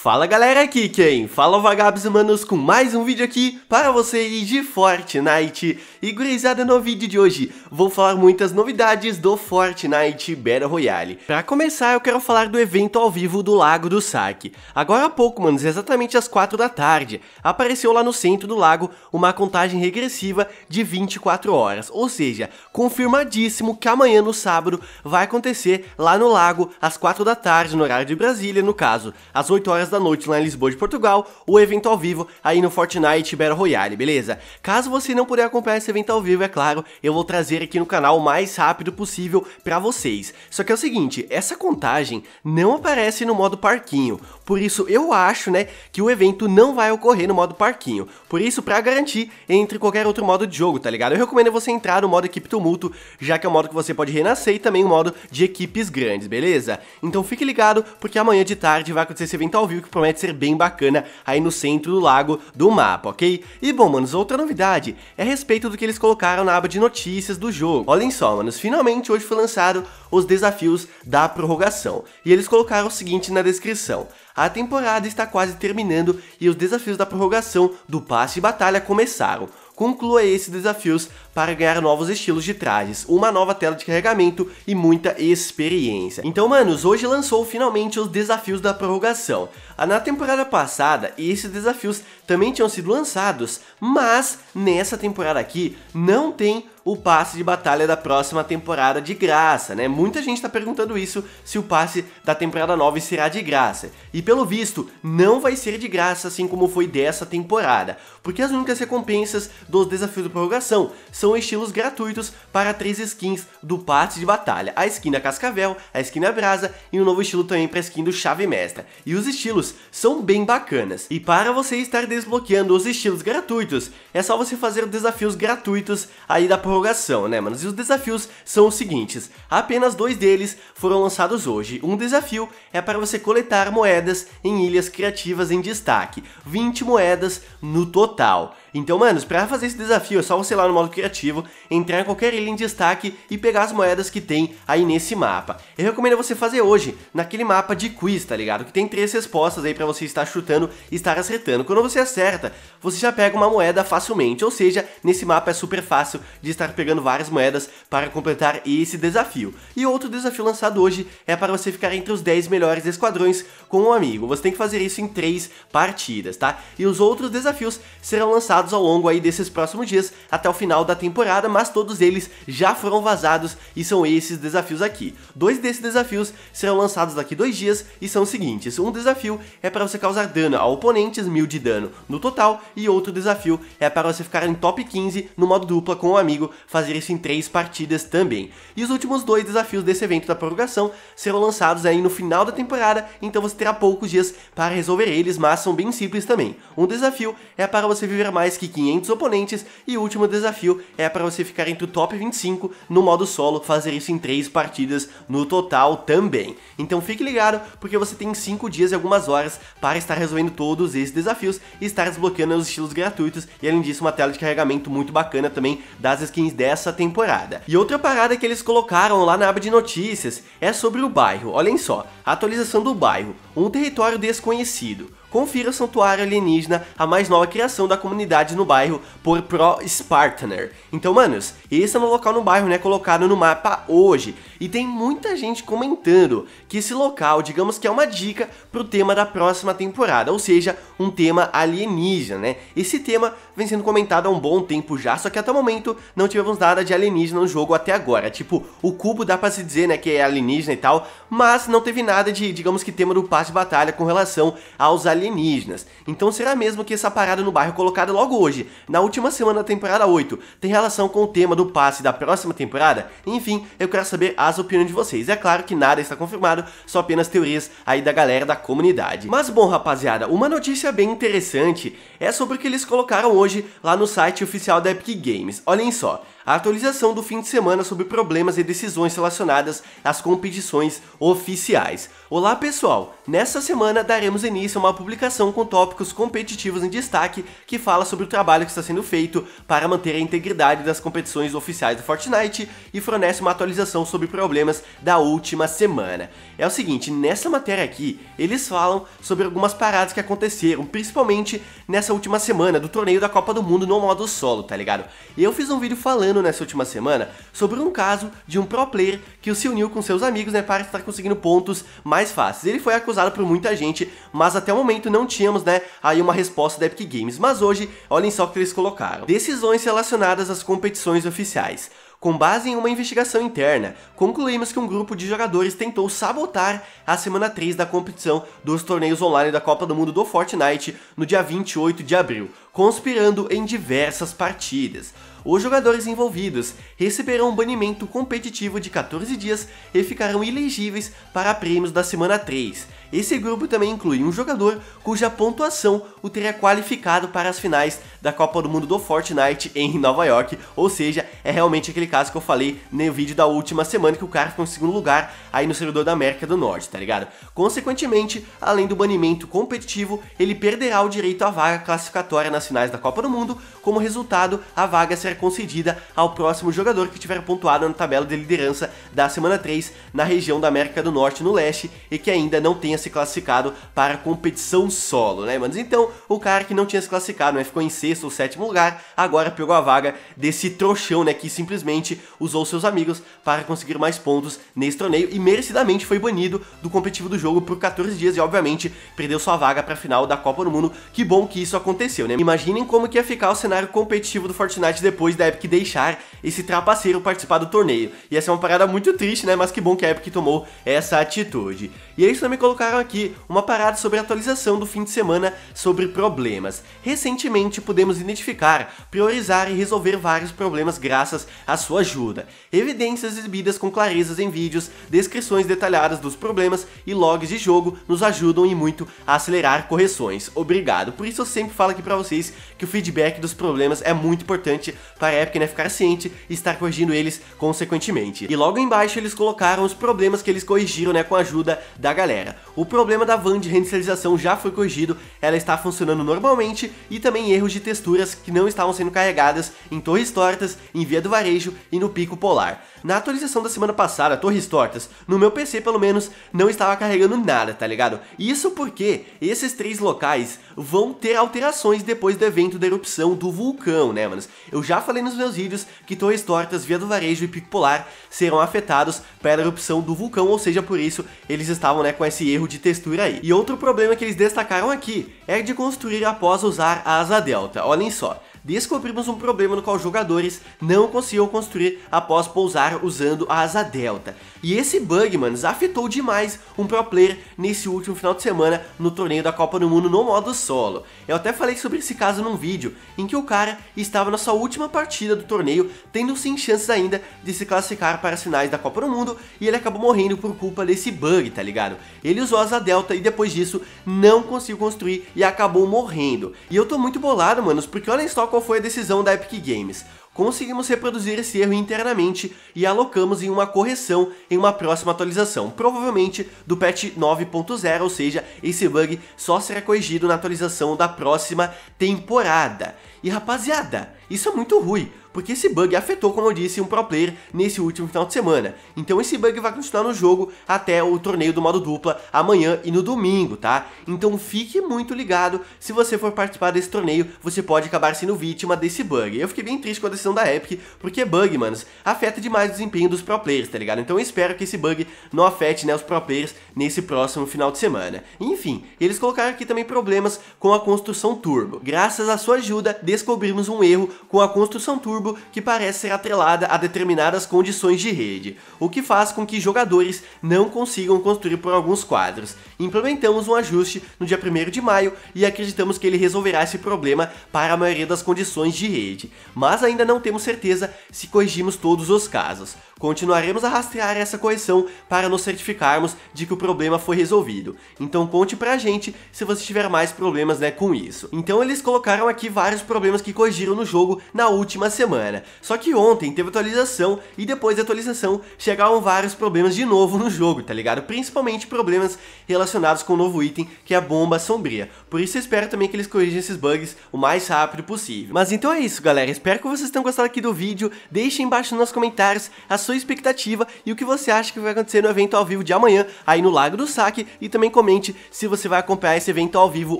Fala galera aqui quem? Fala vagabos humanos com mais um vídeo aqui para vocês de Fortnite E gurizada no vídeo de hoje vou falar muitas novidades do Fortnite Battle Royale Para começar eu quero falar do evento ao vivo do Lago do Saque Agora há pouco manos, exatamente às 4 da tarde Apareceu lá no centro do lago uma contagem regressiva de 24 horas Ou seja, confirmadíssimo que amanhã no sábado vai acontecer lá no lago às 4 da tarde no horário de Brasília no caso Às 8 horas da noite lá em Lisboa de Portugal, o evento ao vivo aí no Fortnite Battle Royale, beleza? Caso você não puder acompanhar esse evento ao vivo, é claro, eu vou trazer aqui no canal o mais rápido possível para vocês. Só que é o seguinte, essa contagem não aparece no modo parquinho, por isso eu acho, né, que o evento não vai ocorrer no modo parquinho. Por isso, para garantir, entre qualquer outro modo de jogo, tá ligado? Eu recomendo você entrar no modo equipe tumulto, já que é o modo que você pode renascer e também o modo de equipes grandes, beleza? Então fique ligado, porque amanhã de tarde vai acontecer esse evento ao vivo que promete ser bem bacana aí no centro do lago do mapa, ok? E bom, manos, outra novidade é a respeito do que eles colocaram na aba de notícias do jogo. Olhem só, manos, finalmente hoje foi lançado os desafios da prorrogação. E eles colocaram o seguinte na descrição. A temporada está quase terminando e os desafios da prorrogação do passe e batalha começaram conclua esses desafios para ganhar novos estilos de trajes, uma nova tela de carregamento e muita experiência. Então, manos, hoje lançou finalmente os desafios da prorrogação. Ah, na temporada passada, esses desafios também tinham sido lançados, mas nessa temporada aqui não tem o passe de batalha da próxima temporada de graça, né? Muita gente está perguntando isso, se o passe da temporada 9 será de graça. E pelo visto, não vai ser de graça, assim como foi dessa temporada, porque as únicas recompensas dos desafios de prorrogação são estilos gratuitos para três skins do passe de batalha. A skin da Cascavel, a skin da Brasa e um novo estilo também para a skin do Chave Mestra. E os estilos estilos são bem bacanas. E para você estar desbloqueando os estilos gratuitos, é só você fazer desafios gratuitos aí da prorrogação, né, manos? E os desafios são os seguintes, apenas dois deles foram lançados hoje. Um desafio é para você coletar moedas em ilhas criativas em destaque, 20 moedas no total. Então, manos, pra fazer esse desafio é só você ir lá no modo criativo, entrar em qualquer ilha em destaque e pegar as moedas que tem aí nesse mapa. Eu recomendo você fazer hoje, naquele mapa de quiz, tá ligado? Que tem três respostas aí pra você estar chutando e estar acertando. Quando você acerta, você já pega uma moeda facilmente, ou seja, nesse mapa é super fácil de estar pegando várias moedas para completar esse desafio. E outro desafio lançado hoje é para você ficar entre os 10 melhores esquadrões com um amigo. Você tem que fazer isso em três partidas, tá? E os outros desafios serão lançados vazados ao longo aí desses próximos dias até o final da temporada, mas todos eles já foram vazados e são esses desafios aqui. Dois desses desafios serão lançados daqui dois dias e são os seguintes: um desafio é para você causar dano a oponentes, mil de dano no total, e outro desafio é para você ficar em top 15 no modo dupla com o um amigo, fazer isso em três partidas também. E os últimos dois desafios desse evento da prorrogação serão lançados aí no final da temporada, então você terá poucos dias para resolver eles, mas são bem simples também. Um desafio é para você viver mais mais que 500 oponentes e o último desafio é para você ficar entre o top 25 no modo solo, fazer isso em 3 partidas no total também. Então fique ligado porque você tem 5 dias e algumas horas para estar resolvendo todos esses desafios e estar desbloqueando os estilos gratuitos e além disso uma tela de carregamento muito bacana também das skins dessa temporada. E outra parada que eles colocaram lá na aba de notícias é sobre o bairro, olhem só, atualização do bairro, um território desconhecido confira o Santuário Alienígena, a mais nova criação da comunidade no bairro por Pro Spartaner. Então, manos, esse é um local no bairro, né, colocado no mapa hoje, e tem muita gente comentando que esse local, digamos que é uma dica pro tema da próxima temporada, ou seja, um tema alienígena, né? Esse tema vem sendo comentada há um bom tempo já, só que até o momento não tivemos nada de alienígena no jogo até agora. Tipo, o cubo dá pra se dizer, né, que é alienígena e tal, mas não teve nada de, digamos que, tema do passe de batalha com relação aos alienígenas. Então será mesmo que essa parada no bairro é colocada logo hoje, na última semana da temporada 8, tem relação com o tema do passe da próxima temporada? Enfim, eu quero saber as opiniões de vocês. É claro que nada está confirmado, só apenas teorias aí da galera da comunidade. Mas bom, rapaziada, uma notícia bem interessante é sobre o que eles colocaram hoje hoje lá no site oficial da Epic Games. Olhem só, a atualização do fim de semana sobre problemas e decisões relacionadas às competições oficiais. Olá pessoal, nesta semana daremos início a uma publicação com tópicos competitivos em destaque que fala sobre o trabalho que está sendo feito para manter a integridade das competições oficiais do Fortnite e fornece uma atualização sobre problemas da última semana. É o seguinte, nessa matéria aqui, eles falam sobre algumas paradas que aconteceram, principalmente nessa última semana do torneio da Copa do Mundo no modo solo, tá ligado? Eu fiz um vídeo falando falando nessa última semana sobre um caso de um pro player que se uniu com seus amigos né, para estar conseguindo pontos mais fáceis. Ele foi acusado por muita gente, mas até o momento não tínhamos né, aí uma resposta da Epic Games. Mas hoje, olhem só o que eles colocaram. Decisões relacionadas às competições oficiais. Com base em uma investigação interna, concluímos que um grupo de jogadores tentou sabotar a semana 3 da competição dos torneios online da Copa do Mundo do Fortnite no dia 28 de abril, conspirando em diversas partidas os jogadores envolvidos receberão um banimento competitivo de 14 dias e ficarão elegíveis para prêmios da semana 3. Esse grupo também inclui um jogador cuja pontuação o teria qualificado para as finais da Copa do Mundo do Fortnite em Nova York, ou seja, é realmente aquele caso que eu falei no vídeo da última semana que o cara ficou em segundo lugar aí no servidor da América do Norte, tá ligado? Consequentemente, além do banimento competitivo, ele perderá o direito à vaga classificatória nas finais da Copa do Mundo, como resultado, a vaga será concedida ao próximo jogador que tiver pontuado na tabela de liderança da semana 3 na região da América do Norte no leste e que ainda não tenha se classificado para competição solo, né, manos? Então, o cara que não tinha se classificado, né, ficou em sexto ou sétimo lugar, agora pegou a vaga desse trouxão, né, que simplesmente usou seus amigos para conseguir mais pontos nesse torneio e merecidamente foi banido do competitivo do jogo por 14 dias e, obviamente, perdeu sua vaga para a final da Copa do Mundo. Que bom que isso aconteceu, né? Imaginem como que ia ficar o cenário competitivo do Fortnite depois depois da Epic deixar esse trapaceiro participar do torneio. E essa é uma parada muito triste, né? Mas que bom que a Epic tomou essa atitude. E eles é também colocaram aqui uma parada sobre a atualização do fim de semana sobre problemas. Recentemente pudemos identificar, priorizar e resolver vários problemas graças à sua ajuda. Evidências exibidas com clarezas em vídeos, descrições detalhadas dos problemas e logs de jogo nos ajudam e muito a acelerar correções. Obrigado. Por isso eu sempre falo aqui para vocês que o feedback dos problemas é muito importante para a época né, ficar ciente e estar corrigindo eles consequentemente. E logo embaixo eles colocaram os problemas que eles corrigiram né, com a ajuda da galera. O problema da van de reinicialização já foi corrigido, ela está funcionando normalmente e também erros de texturas que não estavam sendo carregadas em torres tortas, em via do varejo e no pico polar. Na atualização da semana passada, Torres Tortas, no meu PC pelo menos, não estava carregando nada, tá ligado? Isso porque esses três locais vão ter alterações depois do evento da erupção do vulcão, né, manos? Eu já falei nos meus vídeos que Torres Tortas, Via do Varejo e Pico Polar serão afetados pela erupção do vulcão, ou seja, por isso eles estavam, né, com esse erro de textura aí. E outro problema que eles destacaram aqui é de construir após usar a asa delta, olhem só descobrimos um problema no qual os jogadores não conseguiam construir após pousar usando a asa delta. E esse bug, mano afetou demais um pro player nesse último final de semana no torneio da Copa do Mundo no modo solo. Eu até falei sobre esse caso num vídeo em que o cara estava na sua última partida do torneio, tendo sim chances ainda de se classificar para as finais da Copa do Mundo e ele acabou morrendo por culpa desse bug, tá ligado? Ele usou a asa delta e depois disso não conseguiu construir e acabou morrendo. E eu tô muito bolado, mano porque olha só qual qual foi a decisão da Epic Games. Conseguimos reproduzir esse erro internamente e alocamos em uma correção em uma próxima atualização, provavelmente do patch 9.0, ou seja, esse bug só será corrigido na atualização da próxima temporada. E rapaziada, isso é muito ruim, porque esse bug afetou, como eu disse, um pro player nesse último final de semana. Então esse bug vai continuar no jogo até o torneio do modo dupla amanhã e no domingo, tá? Então fique muito ligado, se você for participar desse torneio, você pode acabar sendo vítima desse bug. Eu fiquei bem triste com a decisão da Epic, porque bug, manos, afeta demais o desempenho dos pro players, tá ligado? Então eu espero que esse bug não afete, né, os pro players nesse próximo final de semana. Enfim, eles colocaram aqui também problemas com a construção turbo. Graças à sua ajuda, descobrimos um erro com a construção turbo jogo que parece ser atrelada a determinadas condições de rede, o que faz com que jogadores não consigam construir por alguns quadros. Implementamos um ajuste no dia 1 de maio e acreditamos que ele resolverá esse problema para a maioria das condições de rede, mas ainda não temos certeza se corrigimos todos os casos. Continuaremos a rastrear essa correção para nos certificarmos de que o problema foi resolvido. Então conte pra gente se você tiver mais problemas né, com isso. Então eles colocaram aqui vários problemas que corrigiram no jogo na última semana semana. Só que ontem teve atualização e depois da atualização chegaram vários problemas de novo no jogo, tá ligado? Principalmente problemas relacionados com o novo item, que é a bomba sombria. Por isso eu espero também que eles corrijam esses bugs o mais rápido possível. Mas então é isso, galera. Espero que vocês tenham gostado aqui do vídeo. Deixem embaixo nos comentários a sua expectativa e o que você acha que vai acontecer no evento ao vivo de amanhã, aí no Lago do Saque. E também comente se você vai acompanhar esse evento ao vivo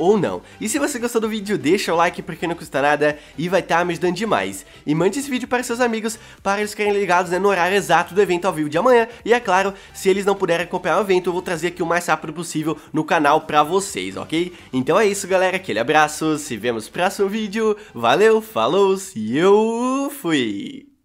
ou não. E se você gostou do vídeo, deixa o like porque não custa nada e vai estar tá me ajudando demais. E mande esse vídeo para seus amigos para eles ficarem ligados né, no horário exato do evento ao vivo de amanhã. E é claro, se eles não puderem acompanhar o evento, eu vou trazer aqui o mais rápido possível no canal para vocês, ok? Então é isso, galera. Aquele abraço, se vemos no próximo vídeo. Valeu, falou, e eu fui!